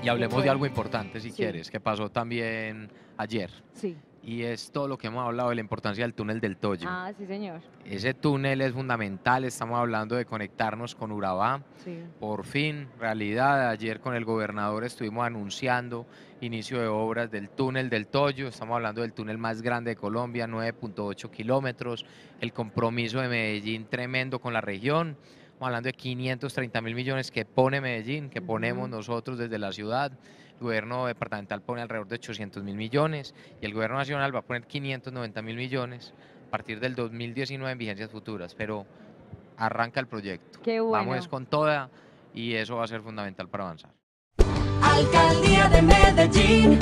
Y hablemos de algo importante, si quieres, que pasó también ayer. Sí. Y es todo lo que hemos hablado de la importancia del túnel del Toyo. Ah, sí, señor. Ese túnel es fundamental, estamos hablando de conectarnos con Urabá. Sí. Por fin, realidad, ayer con el gobernador estuvimos anunciando inicio de obras del túnel del Toyo, estamos hablando del túnel más grande de Colombia, 9.8 kilómetros, el compromiso de Medellín tremendo con la región hablando de 530 mil millones que pone Medellín, que ponemos nosotros desde la ciudad. El gobierno departamental pone alrededor de 800 mil millones y el gobierno nacional va a poner 590 mil millones a partir del 2019 en vigencias futuras. Pero arranca el proyecto. Vamos con toda y eso va a ser fundamental para avanzar. Alcaldía de Medellín.